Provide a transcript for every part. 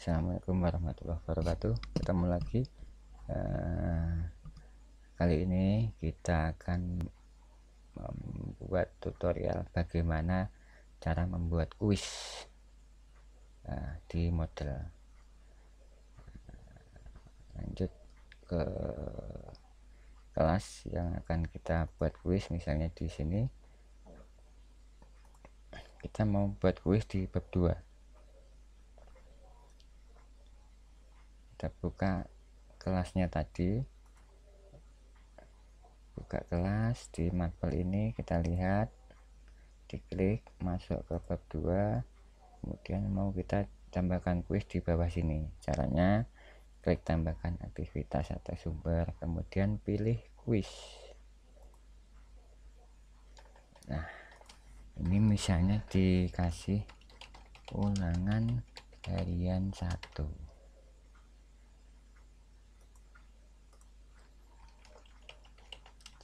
Assalamualaikum warahmatullahi wabarakatuh ketemu lagi eh, kali ini kita akan membuat tutorial bagaimana cara membuat kuis eh, di model lanjut ke kelas yang akan kita buat kuis misalnya di sini kita mau buat kuis di bab 2 kita buka kelasnya tadi buka kelas di matpel ini kita lihat diklik masuk ke bab 2 kemudian mau kita tambahkan kuis di bawah sini caranya klik tambahkan aktivitas atau sumber kemudian pilih kuis nah ini misalnya dikasih ulangan harian satu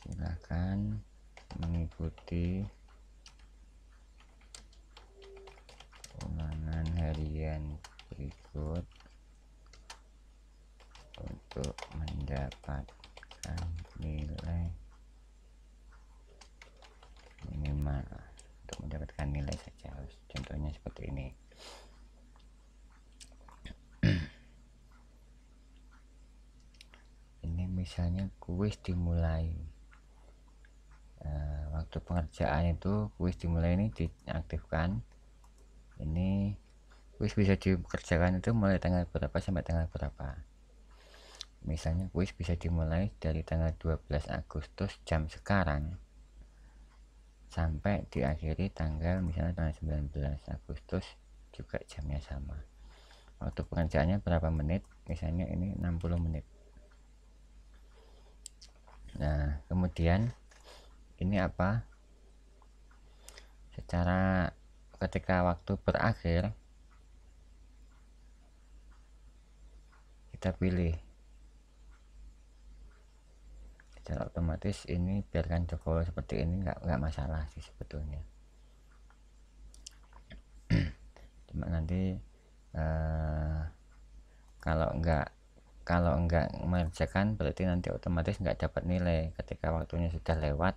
silakan mengikuti ulangan harian berikut untuk mendapatkan nilai minimal untuk mendapatkan nilai saja contohnya seperti ini ini misalnya kuis dimulai nah, waktu pengerjaan itu kuis dimulai ini diaktifkan ini kuis bisa dikerjakan itu mulai tanggal berapa sampai tanggal berapa misalnya kuis bisa dimulai dari tanggal 12 Agustus jam sekarang sampai diakhiri tanggal misalnya tanggal 19 Agustus juga jamnya sama waktu pengerjaannya berapa menit misalnya ini 60 menit nah kemudian ini apa secara ketika waktu berakhir kita pilih secara otomatis ini biarkan Jokowi seperti ini enggak nggak masalah sih sebetulnya cuma nanti eh, kalau enggak kalau enggak mengerjakan berarti nanti otomatis enggak dapat nilai ketika waktunya sudah lewat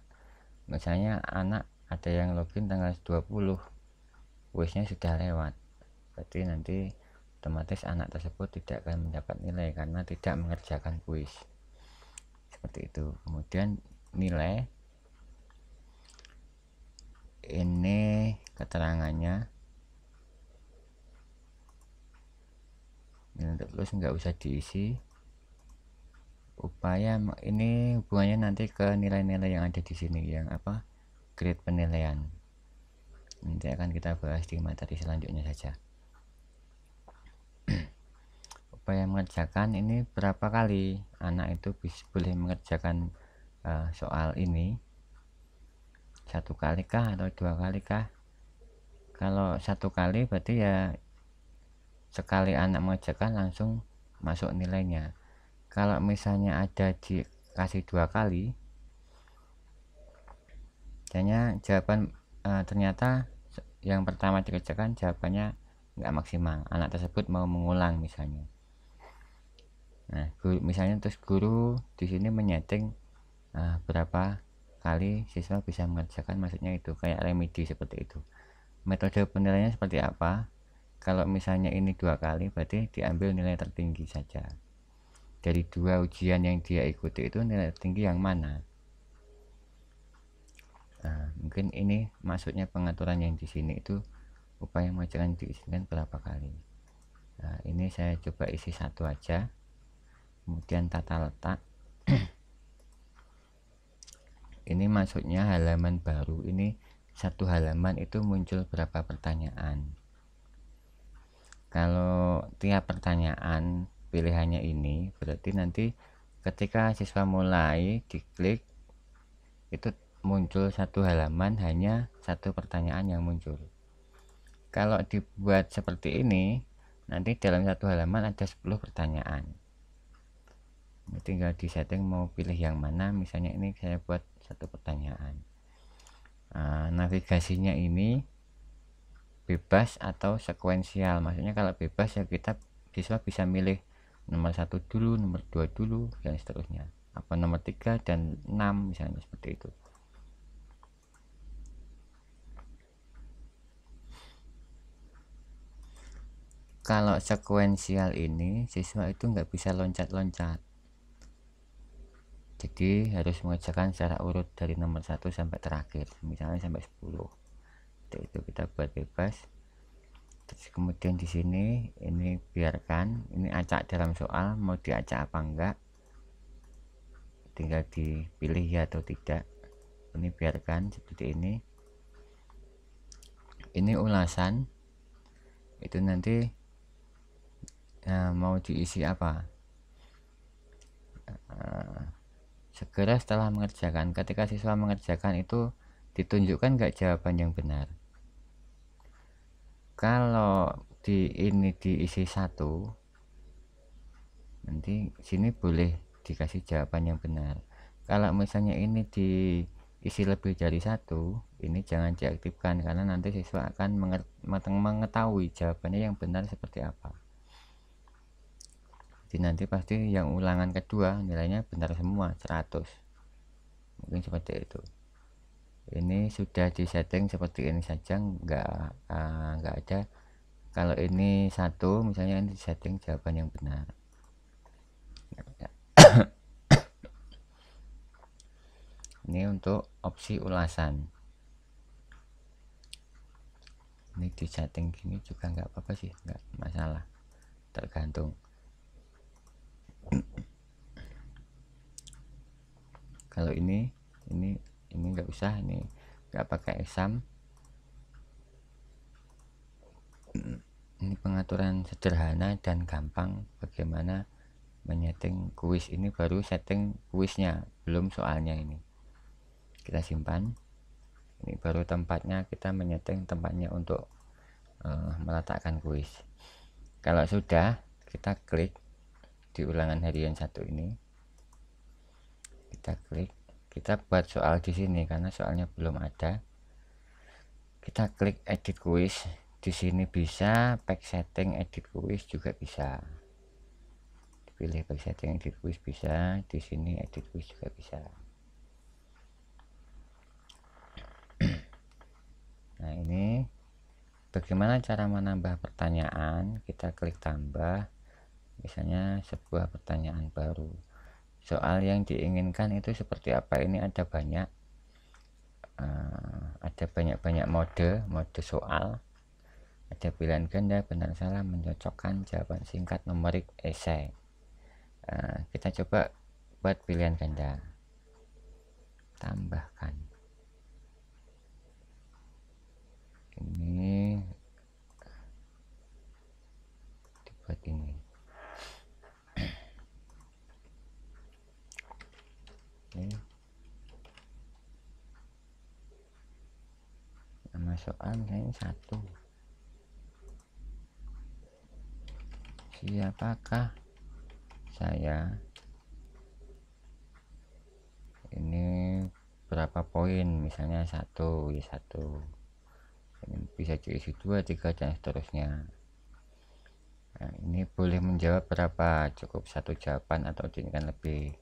misalnya anak ada yang login tanggal 20 wishnya sudah lewat berarti nanti otomatis anak tersebut tidak akan mendapat nilai karena tidak mengerjakan kuis seperti itu kemudian nilai ini keterangannya ini untuk plus nggak usah diisi upaya ini hubungannya nanti ke nilai-nilai yang ada di sini yang apa grade penilaian nanti akan kita bahas di materi selanjutnya saja upaya mengerjakan ini berapa kali anak itu bisa, boleh mengerjakan uh, soal ini satu kali kah atau dua kali kah kalau satu kali berarti ya sekali anak mengerjakan langsung masuk nilainya kalau misalnya ada dikasih dua kali hanya jawaban e, ternyata yang pertama dikerjakan jawabannya nggak maksimal anak tersebut mau mengulang misalnya nah guru, misalnya terus guru di sini menyeting e, berapa kali siswa bisa mengerjakan maksudnya itu kayak remedi seperti itu metode penilaiannya seperti apa kalau misalnya ini dua kali berarti diambil nilai tertinggi saja dari dua ujian yang dia ikuti itu nilai tertinggi yang mana nah, mungkin ini maksudnya pengaturan yang di sini itu upaya mengajukan diisikan berapa kali nah, ini saya coba isi satu aja kemudian tata letak ini maksudnya halaman baru ini satu halaman itu muncul berapa pertanyaan kalau tiap pertanyaan pilihannya ini berarti nanti ketika siswa mulai diklik itu muncul satu halaman hanya satu pertanyaan yang muncul kalau dibuat seperti ini nanti dalam satu halaman ada 10 pertanyaan ini tinggal di setting mau pilih yang mana misalnya ini saya buat satu pertanyaan nah, navigasinya ini bebas atau sekuensial maksudnya kalau bebas ya kita siswa bisa milih nomor satu dulu nomor dua dulu dan seterusnya apa nomor tiga dan enam misalnya seperti itu kalau sekuensial ini siswa itu nggak bisa loncat-loncat jadi harus mengerjakan secara urut dari nomor satu sampai terakhir misalnya sampai sepuluh. itu kita buat bebas terus kemudian di sini ini biarkan ini acak dalam soal mau diacak apa enggak tinggal dipilih ya atau tidak ini biarkan seperti ini ini ulasan itu nanti ya, mau diisi apa eh, segera setelah mengerjakan ketika siswa mengerjakan itu ditunjukkan gak jawaban yang benar kalau di ini diisi satu nanti sini boleh dikasih jawaban yang benar kalau misalnya ini diisi lebih dari satu ini jangan diaktifkan karena nanti siswa akan mengetahui jawabannya yang benar seperti apa jadi nanti pasti yang ulangan kedua nilainya benar semua 100 mungkin seperti itu ini sudah disetting seperti ini saja enggak uh, eh, ada kalau ini satu misalnya ini setting jawaban yang benar ini untuk opsi ulasan ini di setting gini juga enggak apa-apa sih enggak masalah tergantung kalau ini ini ini nggak usah ini nggak pakai exam ini pengaturan sederhana dan gampang bagaimana menyeting kuis ini baru setting kuisnya belum soalnya ini kita simpan ini baru tempatnya kita menyeting tempatnya untuk uh, meletakkan kuis kalau sudah kita klik di ulangan harian satu ini kita klik kita buat soal di sini karena soalnya belum ada kita klik edit quiz di sini bisa pack setting edit quiz juga bisa pilih pack setting edit quiz bisa di sini edit quiz juga bisa nah ini bagaimana cara menambah pertanyaan kita klik tambah misalnya sebuah pertanyaan baru soal yang diinginkan itu seperti apa ini ada banyak uh, ada banyak-banyak mode mode soal ada pilihan ganda benar salah mencocokkan jawaban singkat numerik esai uh, kita coba buat pilihan ganda tambahkan ini Okay. Iya. yang satu siapakah saya ini berapa poin misalnya satu ya satu ini bisa diisi dua tiga dan seterusnya nah, ini boleh menjawab berapa cukup satu jawaban atau diinginkan lebih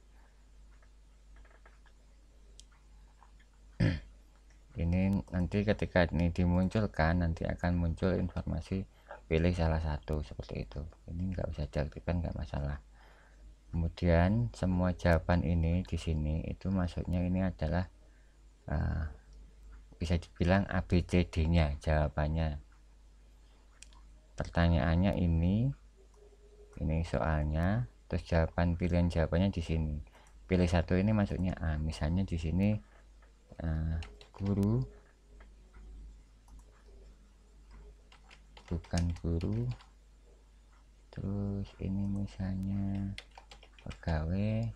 ini nanti ketika ini dimunculkan nanti akan muncul informasi pilih salah satu seperti itu ini nggak usah diaktifkan nggak masalah kemudian semua jawaban ini di sini itu maksudnya ini adalah uh, bisa dibilang ABCD nya jawabannya pertanyaannya ini ini soalnya terus jawaban pilihan jawabannya di sini pilih satu ini maksudnya A misalnya di sini uh, guru bukan guru terus ini misalnya pegawai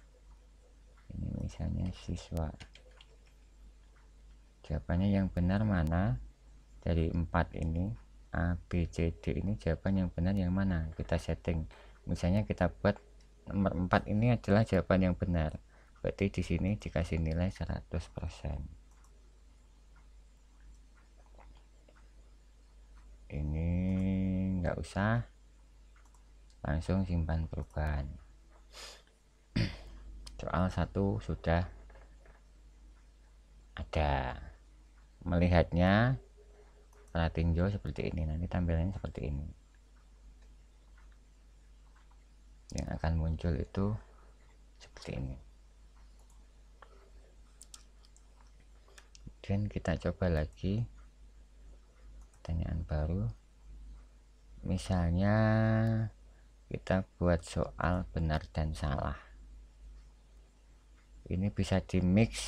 ini misalnya siswa jawabannya yang benar mana dari empat ini A, B, C, D ini jawaban yang benar yang mana kita setting misalnya kita buat nomor 4 ini adalah jawaban yang benar berarti di sini dikasih nilai 100% nggak usah langsung simpan perubahan soal satu sudah ada melihatnya tinjau seperti ini nanti tampilannya seperti ini yang akan muncul itu seperti ini Dan kita coba lagi pertanyaan baru misalnya kita buat soal benar dan salah ini bisa di mix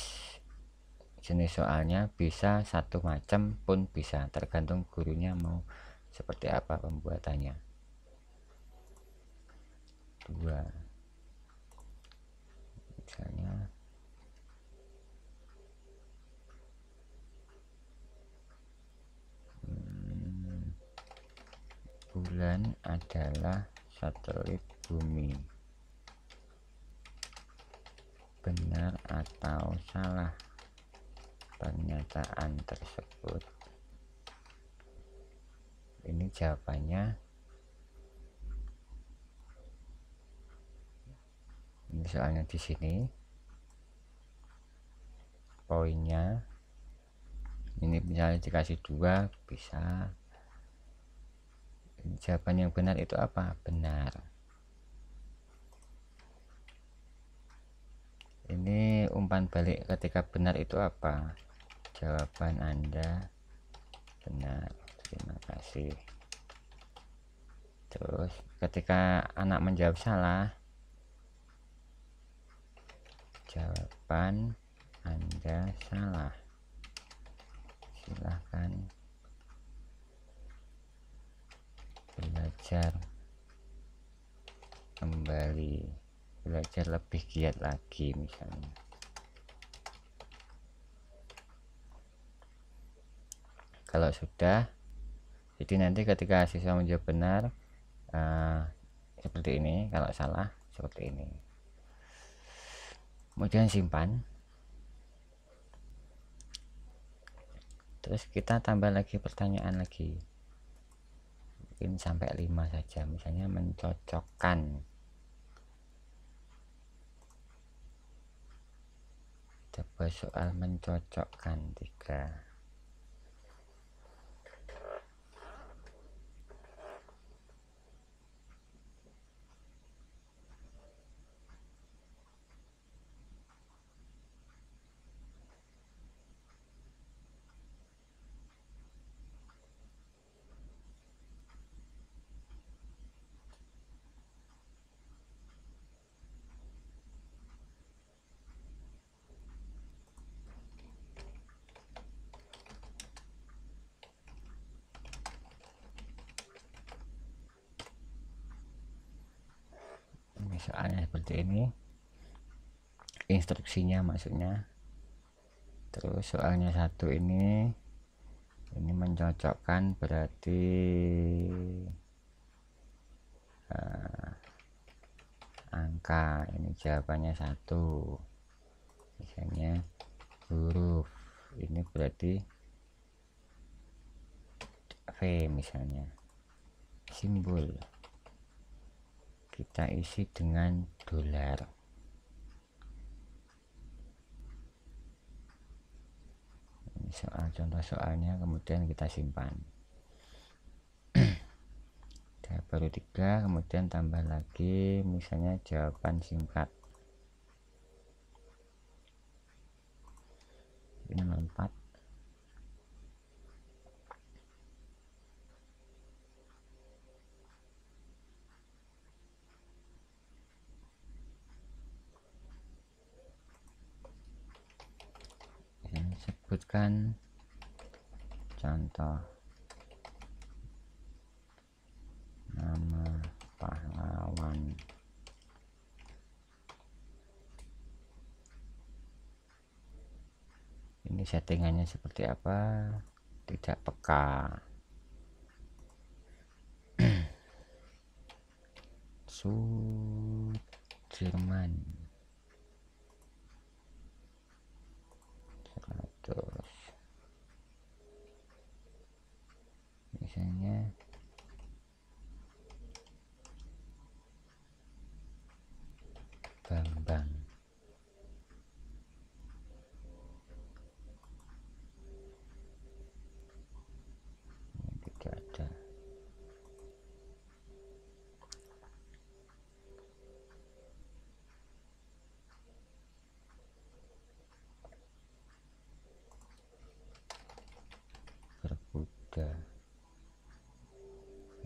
jenis soalnya bisa satu macam pun bisa tergantung gurunya mau seperti apa pembuatannya dua misalnya bulan adalah satelit bumi benar atau salah pernyataan tersebut ini jawabannya ini soalnya di sini poinnya ini misalnya dikasih dua bisa jawaban yang benar itu apa benar ini umpan balik ketika benar itu apa jawaban anda benar terima kasih terus ketika anak menjawab salah jawaban anda salah silahkan belajar kembali belajar lebih giat lagi misalnya kalau sudah jadi nanti ketika siswa menjawab benar uh, seperti ini kalau salah seperti ini kemudian simpan terus kita tambah lagi pertanyaan lagi ini sampai 5 saja misalnya mencocokkan coba soal mencocokkan 3 soalnya seperti ini instruksinya maksudnya terus soalnya satu ini ini mencocokkan berarti uh, angka ini jawabannya satu misalnya huruf ini berarti V misalnya simbol kita isi dengan dolar soal contoh soalnya kemudian kita simpan kita baru tiga kemudian tambah lagi misalnya jawaban singkat ini empat. sebutkan contoh nama pahlawan ini settingannya seperti apa tidak peka Sudirman biasanya Bambang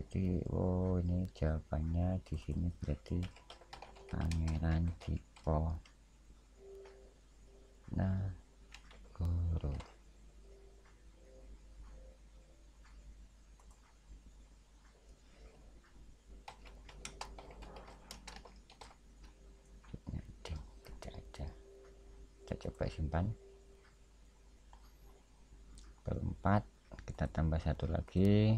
berarti oh ini jawabannya di sini berarti pangeran Dipo nah kita coba simpan keempat kita tambah satu lagi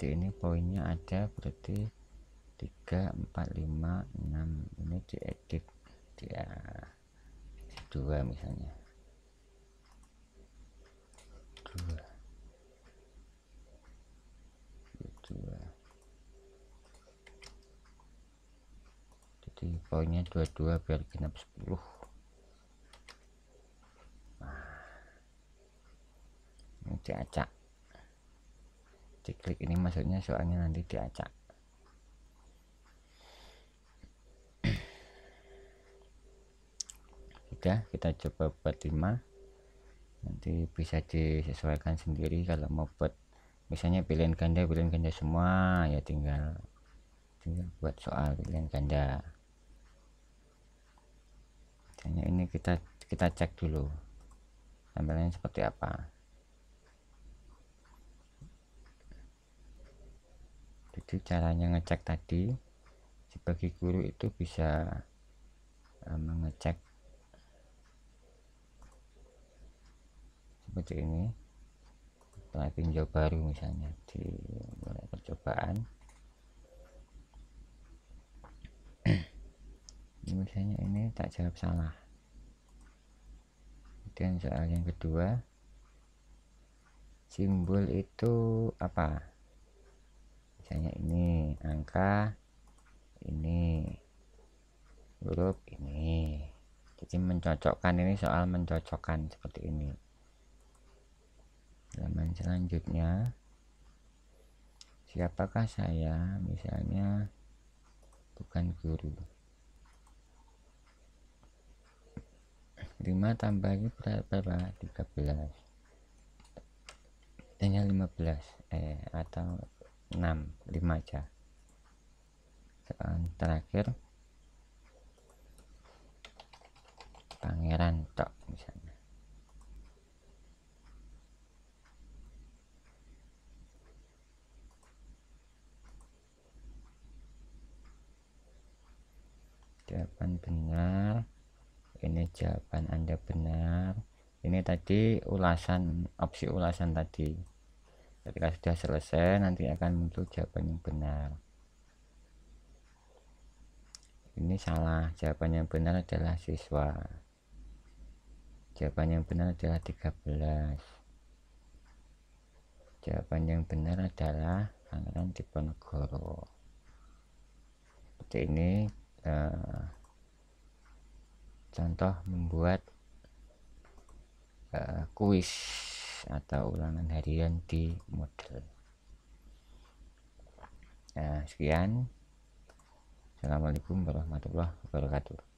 D ini poinnya ada berarti 3 4 5 6 ini diedit dia ah, dua misalnya dua dua jadi poinnya dua-dua biar genap 10 nah, ini diacak diklik ini maksudnya soalnya nanti diacak sudah kita coba buat 5 nanti bisa disesuaikan sendiri kalau mau buat misalnya pilihan ganda pilihan ganda semua ya tinggal tinggal buat soal pilihan ganda hanya ini kita kita cek dulu tampilannya seperti apa itu caranya ngecek tadi sebagai guru itu bisa eh, mengecek seperti ini setelah pinjau baru misalnya di mulai percobaan ini misalnya ini tak jawab salah kemudian soal yang kedua simbol itu apa misalnya ini angka ini huruf ini jadi mencocokkan ini soal mencocokkan seperti ini halaman selanjutnya siapakah saya misalnya bukan guru 5 tambah ini berapa 13 tanya 15 eh atau 6 5 aja dan terakhir pangeran tok misalnya jawaban benar ini jawaban anda benar ini tadi ulasan opsi ulasan tadi ketika sudah selesai nanti akan muncul jawaban yang benar ini salah jawaban yang benar adalah siswa jawaban yang benar adalah 13 jawaban yang benar adalah di Diponegoro seperti ini eh, contoh membuat eh, kuis atau ulangan harian di model. Nah, sekian. Assalamualaikum warahmatullahi wabarakatuh.